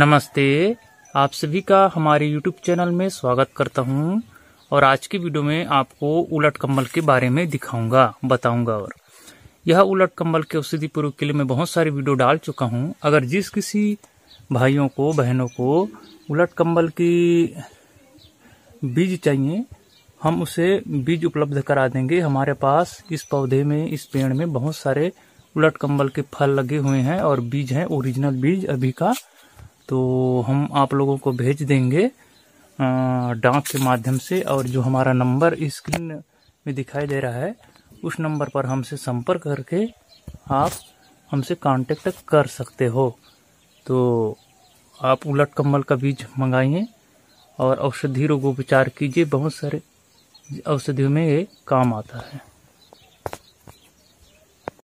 नमस्ते आप सभी का हमारे YouTube चैनल में स्वागत करता हूं और आज की वीडियो में आपको उलट कंबल के बारे में दिखाऊंगा बताऊंगा और यह उलट कंबल के औषधि प्रयोग के लिए मैं बहुत सारी वीडियो डाल चुका हूं अगर जिस किसी भाइयों को बहनों को उलट कंबल की बीज चाहिए हम उसे बीज उपलब्ध करा देंगे हमारे पास इस पौधे में इस पेड़ में बहुत सारे उलट कंबल के फल लगे हुए हैं और बीज हैं ओरिजिनल बीज अभी का तो हम आप लोगों को भेज देंगे डाक के माध्यम से और जो हमारा नंबर स्क्रीन में दिखाई दे रहा है उस नंबर पर हमसे संपर्क करके आप हमसे कांटेक्ट कर सकते हो तो आप उलट कम्बल का बीज मंगाइए और औषधि रोगोपचार कीजिए बहुत सारे औषधियों में ये काम आता है